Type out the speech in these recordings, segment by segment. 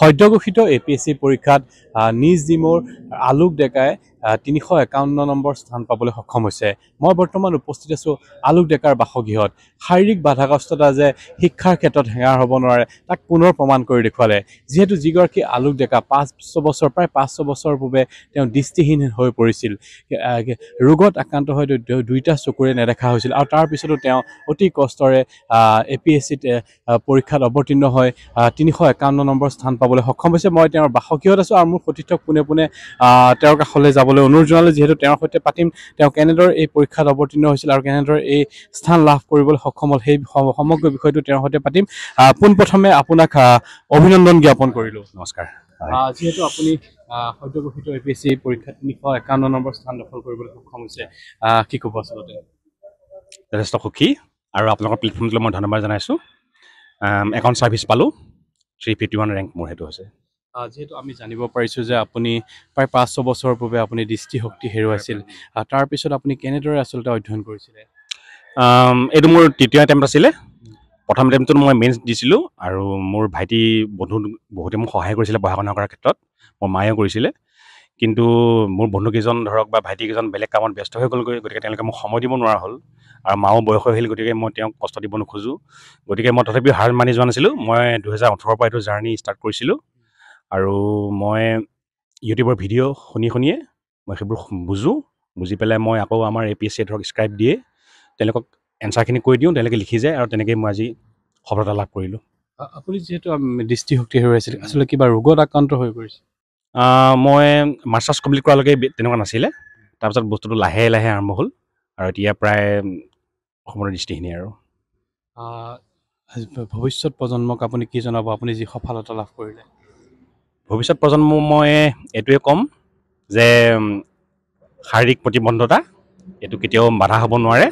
সদ্য ঘোষিত এ P S C পৰীক্ষাত নিজ ডিমৰ আলোক ডেকাই তিনিশ একাৱন্ন নম্বৰ স্থান পাবলৈ সক্ষম হৈছে মই বৰ্তমান উপস্থিত আছোঁ আলোক ডেকাৰ বাসগৃহত শাৰীৰিক বাধাগ্ৰস্ততা যে শিক্ষাৰ ক্ষেত্ৰত হেঙাৰ হ'ব নোৱাৰে তাক পুনৰ প্ৰমাণ কৰি দেখুৱালে যিহেতু যিগৰাকী আলোক ডেকা পাঁচ ছবছৰ প্ৰায় পাঁচ ছবছৰ পূৰ্বে তেওঁ দৃষ্টিহীন হৈ পৰিছিল ৰোগত আক্ৰান্ত হৈ দুয়োটা চকুৰে নেদেখা হৈছিল আৰু তাৰপিছতো তেওঁ অতি কষ্টৰে এ পি এছ চিত পৰীক্ষাত অৱতীৰ্ণ হৈ তিনিশ একাৱন্ন নম্বৰ স্থান পাবলৈ সক্ষম হৈছে মই তেওঁৰ বাসগৃহত আছোঁ আৰু মোৰ সতীৰ্থক পোনে পোনে তেওঁৰ কাষলৈ যাব যাবলৈ অনুৰোধ জনালোঁ যিহেতু তেওঁৰ সৈতে পাতিম তেওঁ কেনেদৰে এই পৰীক্ষাত অৱতীৰ্ণ হৈছিল আৰু কেনেদৰে এই স্থান লাভ কৰিবলৈ সক্ষম হ'ল সেই সমগ্ৰ বিষয়টো তেওঁৰ সৈতে পাতিম পোনপ্ৰথমে আপোনাক অভিনন্দন জ্ঞাপন কৰিলোঁ নমস্কাৰ যিহেতু আপুনি সদ্যগঠিত এ পি এছ চি পৰীক্ষাত তিনিশ একাৱন্ন নম্বৰ স্থান দখল কৰিবলৈ সক্ষম হৈছে কি ক'ব আচলতে যথেষ্ট সুখী আৰু আপোনালোকৰ প্লেটফৰ্মটোলৈ মই ধন্যবাদ জনাইছোঁ একাউণ্ট ছাৰ্ভিচ পালোঁ থ্ৰী ফিফটি ওৱান ৰেংক মোৰ সেইটো হৈছে যিহেতু আমি জানিব পাৰিছোঁ যে আপুনি প্ৰায় পাঁচ ছবছৰ পূৰ্বে আপুনি দৃষ্টিশক্তি হেৰুৱাইছিল তাৰপিছত আপুনি কেনেদৰে আচলতে অধ্যয়ন কৰিছিলে এইটো মোৰ তৃতীয় এটেম্প আছিলে প্ৰথম এটেম্পটোত মই মেইনছ দিছিলোঁ আৰু মোৰ ভাইটি বন্ধু বহুতে মোক সহায় কৰিছিলে পঢ়া শুনা কৰাৰ ক্ষেত্ৰত মোৰ মায়েও কৰিছিলে কিন্তু মোৰ বন্ধুকেইজন ধৰক বা ভাইটিকেইজন বেলেগ কামত ব্যস্ত হৈ গ'লগৈ গতিকে তেওঁলোকে মোক সময় দিব নোৱাৰা হ'ল আৰু মাও বয়স হৈ আহিল গতিকে মই তেওঁক কষ্ট দিব নোখোজোঁ গতিকে মই তথাপিও হাৰ মানি যোৱা নাছিলোঁ মই দুহেজাৰ ওঠৰৰ পৰা এইটো জাৰ্ণি ষ্টাৰ্ট কৰিছিলোঁ আৰু মই ইউটিউবৰ ভিডিঅ' শুনি শুনিয়ে মই সেইবোৰ বুজোঁ বুজি পেলাই মই আকৌ আমাৰ এ পি এছ চিয়ে ধৰক স্ক্ৰাইব দিয়ে তেওঁলোকক এনচাৰখিনি কৈ দিওঁ তেওঁলোকে লিখি যায় আৰু তেনেকেই মই আজি সফলতা লাভ কৰিলোঁ আপুনি যিহেতু দৃষ্টিশক্তি হৈ হেৰুৱাইছিল আচলতে কিবা ৰোগত আক্ৰান্ত হৈ পৰিছে মই মাষ্টাৰ্ছ কমপ্লিট কৰালৈকে তেনেকুৱা নাছিলে তাৰপিছত বস্তুটো লাহে লাহে আৰম্ভ হ'ল আৰু এতিয়া প্ৰায় অসমৰ দৃষ্টিখিনি আৰু ভৱিষ্যত প্ৰজন্মক আপুনি কি জনাব আপুনি যি সফলতা লাভ কৰিলে ভৱিষ্যত প্ৰজন্ম মই এইটোৱে ক'ম যে শাৰীৰিক প্ৰতিবন্ধতা এইটো কেতিয়াও বাধা হ'ব নোৱাৰে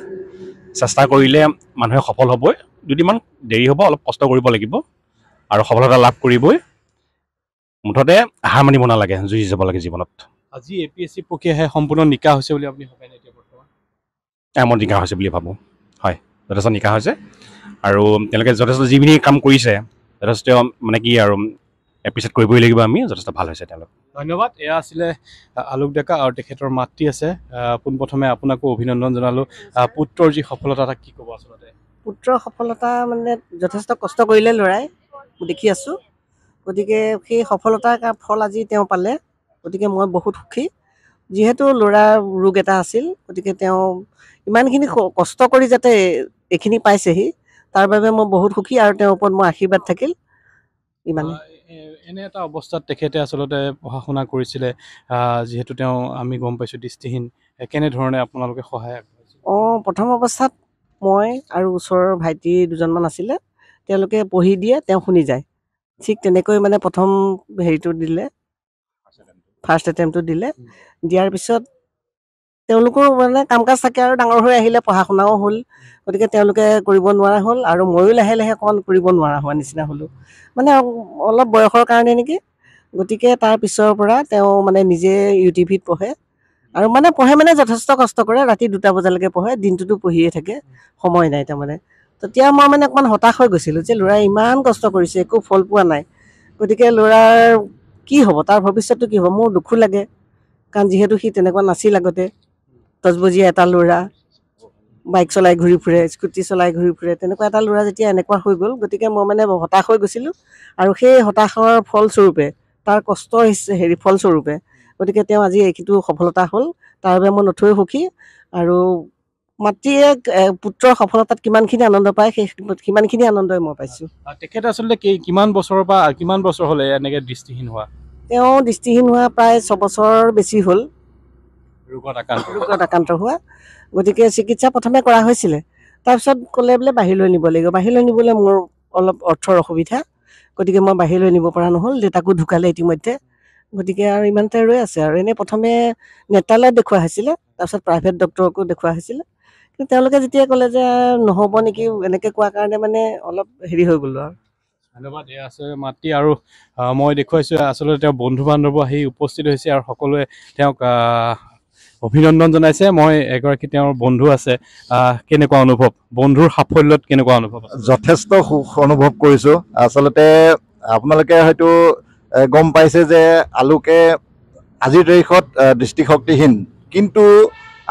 চেষ্টা কৰিলে মানুহে সফল হ'বই দুদিনমান দেৰি হ'ব অলপ কষ্ট কৰিব লাগিব আৰু সফলতা লাভ কৰিবই মুঠতে হাৰ মানিব নালাগে যুঁজি যাব লাগে জীৱনত আজি এ পি এছ চি প্ৰক্ৰিয়াহে সম্পূৰ্ণ নিকা হৈছে বুলি আপুনি ভাবে বৰ্তমান এমন নিকা হৈছে বুলি ভাবোঁ হয় যথেষ্ট নিকা হৈছে আৰু তেওঁলোকে যথেষ্ট যিখিনি কাম কৰিছে যথেষ্ট মানে কি আৰু এপিচিয়েট কৰিবই লাগিব আমি যথেষ্ট ভাল হৈছে তেওঁলোক ধন্যবাদ এয়া আছিলে আলোক ডেকা আৰু তেখেতৰ মাতৃ আছে পোনপ্ৰথমে আপোনাকো অভিনন্দন জনালোঁ পুত্ৰৰ যি সফলতা তাক কি ক'ব আচলতে পুত্ৰৰ সফলতা মানে যথেষ্ট কষ্ট কৰিলে ল'ৰাই দেখি আছোঁ গতিকে সেই সফলতাৰ ফল আজি তেওঁ পালে গতিকে মই বহুত সুখী যিহেতু ল'ৰাৰ ৰোগ এটা আছিল গতিকে তেওঁ ইমানখিনি কষ্ট কৰি যাতে এইখিনি পাইছেহি তাৰ বাবে মই বহুত সুখী আৰু তেওঁৰ ওপৰত মই আশীৰ্বাদ থাকিল ইমানেই এনে এটা অৱস্থাত তেখেতে আচলতে পঢ়া শুনা কৰিছিলে যিহেতু তেওঁ আমি গম পাইছোঁ দৃষ্টিহীন কেনেধৰণে আপোনালোকে সহায় আগবঢ়াইছে অঁ প্ৰথম অৱস্থাত মই আৰু ওচৰৰ ভাইটি দুজনমান আছিলে তেওঁলোকে পঢ়ি দিয়ে তেওঁ শুনি যায় ঠিক তেনেকৈ মানে প্ৰথম হেৰিটো দিলে ফাৰ্ষ্ট এটেম্পটো দিলে দিয়াৰ পিছত তেওঁলোকৰ মানে কাম কাজ থাকে আৰু ডাঙৰ হৈ আহিলে পঢ়া শুনাও হ'ল গতিকে তেওঁলোকে কৰিব নোৱাৰা হ'ল আৰু ময়ো লাহে লাহে অকণ কৰিব নোৱাৰা হোৱাৰ নিচিনা হ'লোঁ মানে অলপ বয়সৰ কাৰণে নেকি গতিকে তাৰ পিছৰ পৰা তেওঁ মানে নিজে ইউটিভিত পঢ়ে আৰু মানে পঢ়ে মানে যথেষ্ট কষ্ট কৰে ৰাতি দুটা বজালৈকে পঢ়ে দিনটোতো পঢ়িয়ে থাকে সময় নাই তাৰমানে তেতিয়া মই মানে অকণমান হতাশ হৈ গৈছিলোঁ যে ল'ৰাই ইমান কষ্ট কৰিছে একো ফল পোৱা নাই গতিকে ল'ৰাৰ কি হ'ব তাৰ ভৱিষ্যতটো কি হ'ব মোৰ দুখো লাগে কাৰণ যিহেতু সি তেনেকুৱা নাছিল আগতে তজবজীয়া এটা ল'ৰা বাইক চলাই ঘূৰি ফুৰে স্কুটি চলাই ঘূৰি ফুৰে তেনেকুৱা এটা ল'ৰা যেতিয়া এনেকুৱা হৈ গ'ল গতিকে মই মানে হতাশ হৈ গৈছিলোঁ আৰু সেই হতাশৰ ফলস্বৰূপে তাৰ কষ্ট হেৰি ফলস্বৰূপে গতিকে তেওঁ আজি এইটো সফলতা হ'ল তাৰ বাবে মই নথৈ সুখী আৰু মাতৃয়ে পুত্ৰৰ সফলতাত কিমানখিনি আনন্দ পায় সেই সিমানখিনি আনন্দই মই পাইছোঁ তেখেত আচলতে কিমান বছৰৰ পৰা কিমান বছৰ হ'লে এনেকৈ দৃষ্টিহীন হোৱা তেওঁ দৃষ্টিহীন হোৱা প্ৰায় ছবছৰ বেছি হ'ল গতিকে চিকিৎসা প্ৰথমে কৰা হৈছিলে তাৰপিছত ক'লে বোলে বাহিৰলৈ নিব লাগিব বাহিৰলৈ নিবলৈ মোৰ অলপ অৰ্থৰ অসুবিধা গতিকে মই বাহিৰলৈ নিব পৰা নহ'ল দেউতাকো ঢুকালে ইতিমধ্যে গতিকে আৰু ইমানতে ৰৈ আছে আৰু এনেই প্ৰথমে নেতালত দেখুওৱা হৈছিলে তাৰপিছত প্ৰাইভেট ডক্টৰকো দেখুওৱা হৈছিলে কিন্তু তেওঁলোকে যেতিয়া ক'লে যে নহ'ব নেকি এনেকৈ কোৱাৰ কাৰণে মানে অলপ হেৰি হৈ গ'লোঁ আৰু ধন্যবাদ এয়া আছে মাতৃ আৰু মই দেখুৱাইছোঁ আচলতে তেওঁ বন্ধু বান্ধৱ আহি উপস্থিত হৈছে আৰু সকলোৱে তেওঁক অভিনন্দন জনাইছে মই এগৰাকী তেওঁৰ বন্ধু আছে কেনেকুৱা অনুভৱ বন্ধুৰ সাফল্যত কেনেকুৱা অনুভৱ যথেষ্ট সুখ অনুভৱ কৰিছোঁ আচলতে আপোনালোকে হয়তো গম পাইছে যে আলোকে আজিৰ তাৰিখত দৃষ্টিশক্তিহীন কিন্তু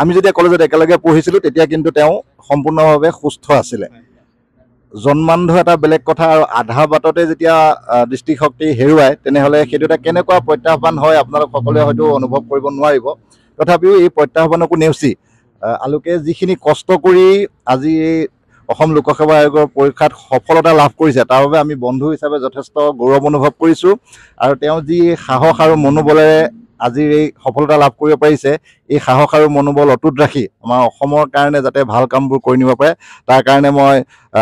আমি যেতিয়া কলেজত একেলগে পঢ়িছিলোঁ তেতিয়া কিন্তু তেওঁ সম্পূৰ্ণভাৱে সুস্থ আছিলে জন্মান্ধ এটা বেলেগ কথা আৰু আধা বাটতে যেতিয়া দৃষ্টিশক্তি হেৰুৱায় তেনেহ'লে সেইটো এটা কেনেকুৱা প্ৰত্যাহ্বান হয় আপোনালোক সকলোৱে হয়তো অনুভৱ কৰিব নোৱাৰিব তথাপিও এই প্ৰত্যাহ্বানকো নেওচি আলোকে যিখিনি কষ্ট কৰি আজি অসম লোকসেৱা আয়োগৰ পৰীক্ষাত সফলতা লাভ কৰিছে তাৰ বাবে আমি বন্ধু হিচাপে যথেষ্ট গৌৰৱ অনুভৱ কৰিছোঁ আৰু তেওঁ যি সাহস আৰু মনোবলেৰে আজিৰ এই সফলতা লাভ কৰিব পাৰিছে এই সাহস আৰু মনোবল অটুট ৰাখি আমাৰ অসমৰ কাৰণে যাতে ভাল কামবোৰ কৰি নিব পাৰে তাৰ কাৰণে মই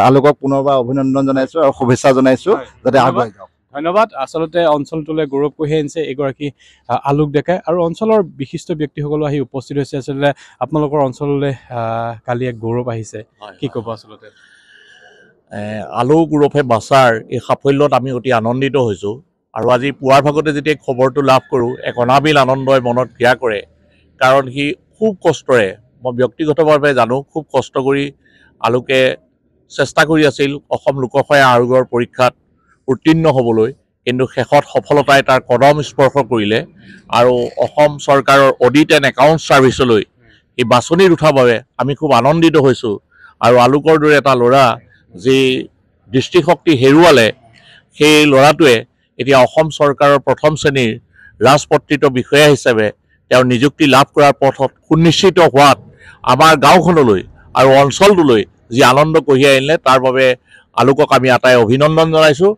আলোকক পুনৰবাৰ অভিনন্দন জনাইছোঁ আৰু শুভেচ্ছা জনাইছোঁ যাতে আগুৱাই যাওক ধন্যবাদ আচলতে অঞ্চলটোলৈ গৌৰৱ কঢ়িয়াই আনিছে এগৰাকী আলোক ডেকাই আৰু অঞ্চলৰ বিশিষ্ট ব্যক্তিসকলো আহি উপস্থিত হৈছে আচলতে আপোনালোকৰ অঞ্চললৈ কালি এক গৌৰৱ আহিছে কি ক'ব আচলতে আলোক গৌৰৱে বাচাৰ এই সাফল্যত আমি অতি আনন্দিত হৈছোঁ আৰু আজি পুৱাৰ ভাগতে যেতিয়া খবৰটো লাভ কৰোঁ এক অনাবিল আনন্দই মনত ক্ৰিয়া কৰে কাৰণ সি খুব কষ্টৰে মই ব্যক্তিগতভাৱে জানো খুব কষ্ট কৰি আলোকে চেষ্টা কৰি আছিল অসম লোকসেৱা আয়োগৰ পৰীক্ষাত উত্তীৰ্ণ হ'বলৈ কিন্তু শেষত সফলতাই তাৰ কদম স্পৰ্শ কৰিলে আৰু অসম চৰকাৰৰ অডিট এণ্ড একাউণ্ট ছাৰ্ভিচলৈ এই বাছনি উঠাৰ বাবে আমি খুব আনন্দিত হৈছোঁ আৰু আলোকৰ দৰে এটা ল'ৰা যি দৃষ্টিশক্তি হেৰুৱালে সেই ল'ৰাটোৱে এতিয়া অসম চৰকাৰৰ প্ৰথম শ্ৰেণীৰ ৰাজপত্ৰিত বিষয়া হিচাপে তেওঁৰ নিযুক্তি লাভ কৰাৰ পথত সুনিশ্চিত হোৱাত আমাৰ গাঁওখনলৈ আৰু অঞ্চলটোলৈ যি আনন্দ কঢ়িয়াই আনিলে তাৰ বাবে আলোকক আমি আটাই অভিনন্দন জনাইছোঁ